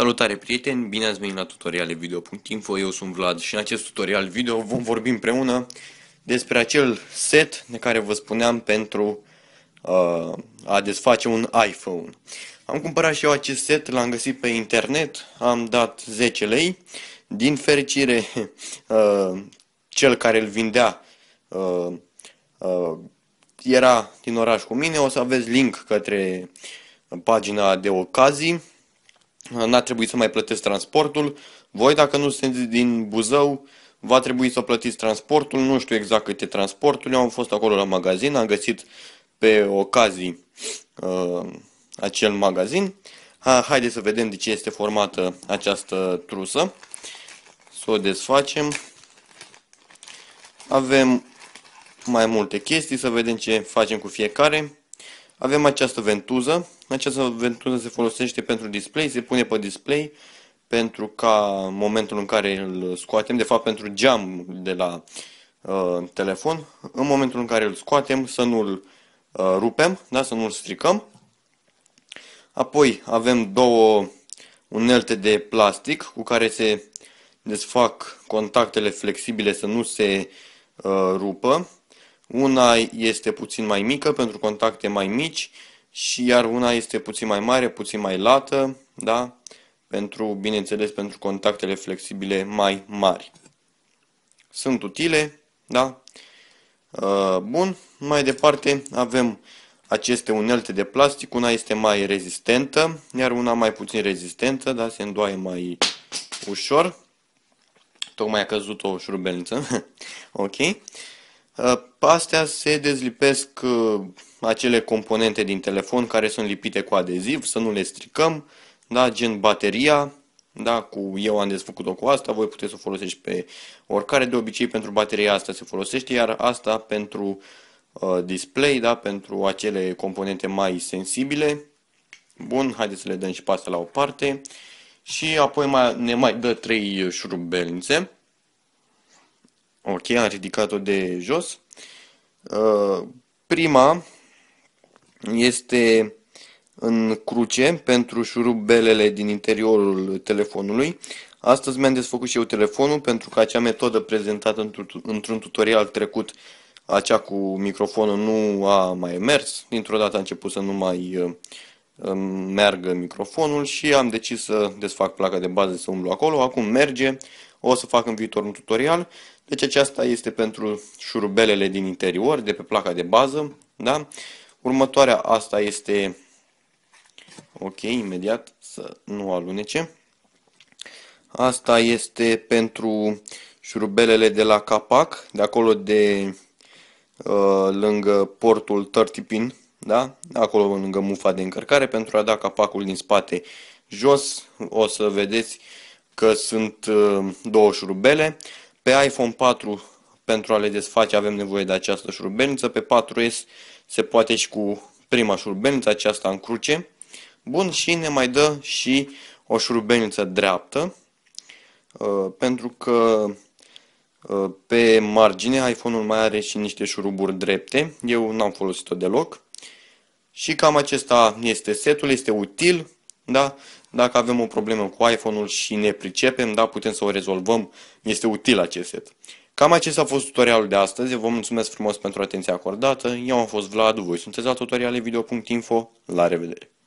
Salutare prieteni, bine ați venit la tutoriale video.info, eu sunt Vlad și în acest tutorial video vom vorbi împreună despre acel set de care vă spuneam pentru uh, a desface un iPhone. Am cumpărat și eu acest set, l-am găsit pe internet, am dat 10 lei, din fericire uh, cel care îl vindea uh, uh, era din oraș cu mine, o să aveți link către pagina de ocazii n-a trebuit să mai plătesc transportul. Voi, dacă nu sunteți din Buzău, va trebui să plătiți transportul. Nu știu exact câte transportul. Eu am fost acolo la magazin, am găsit pe ocazii uh, acel magazin. Ha, haideți să vedem de ce este formată această trusă. Să o desfacem. Avem mai multe chestii, să vedem ce facem cu fiecare. Avem această ventuză. Această ventuză se folosește pentru display, se pune pe display pentru ca momentul în care îl scoatem, de fapt pentru geam de la uh, telefon, în momentul în care îl scoatem să nu-l uh, rupem, da? să nu-l stricăm. Apoi avem două unelte de plastic cu care se desfac contactele flexibile să nu se uh, rupă. Una este puțin mai mică pentru contacte mai mici și iar una este puțin mai mare, puțin mai lată, da? Pentru, bineînțeles, pentru contactele flexibile mai mari. Sunt utile, da? Uh, bun, mai departe avem aceste unelte de plastic, una este mai rezistentă, iar una mai puțin rezistentă, da, se îndoaie mai ușor. Tocmai a căzut o șurubelniță. ok. Uh, astea se dezlipesc uh, acele componente din telefon care sunt lipite cu adeziv, să nu le stricăm, da, gen bateria, da, cu eu am desfăcut-o cu asta, voi puteți să o folosești pe oricare, de obicei pentru bateria asta se folosește, iar asta pentru uh, display, da, pentru acele componente mai sensibile. Bun, haideți să le dăm și pe asta la o parte. Și apoi mai, ne mai dă trei șurubelnițe. Ok, am ridicat-o de jos. Uh, prima este în cruce pentru șurubelele din interiorul telefonului. Astăzi mi-am desfăcut și eu telefonul pentru că acea metodă prezentată într-un tutorial trecut, acea cu microfonul, nu a mai mers. Dintr-o dată a început să nu mai uh, meargă microfonul și am decis să desfac placa de bază să umblu acolo. Acum merge, o să fac în viitor un tutorial deci aceasta este pentru șurubelele din interior, de pe placa de bază. Da? Următoarea asta este ok, imediat să nu alunece. Asta este pentru șurubelele de la capac, de acolo de uh, lângă portul 30 pin, da? acolo lângă mufa de încărcare, pentru a da capacul din spate jos. O să vedeți că sunt uh, două șurubele. Pe iPhone 4, pentru a le desface, avem nevoie de această șurubelniță. Pe 4S se poate și cu prima șurubelniță, aceasta în cruce. Bun, și ne mai dă și o șurubelniță dreaptă, uh, pentru că uh, pe margine iPhone-ul mai are și niște șuruburi drepte. Eu n-am folosit-o deloc. Și cam acesta este setul, este util, da? Dacă avem o problemă cu iPhone-ul și ne pricepem, da, putem să o rezolvăm. Este util acest set. Cam acesta a fost tutorialul de astăzi. Vă mulțumesc frumos pentru atenția acordată. Eu am fost Vlad, voi sunteți la tutorialevideo.info. La revedere!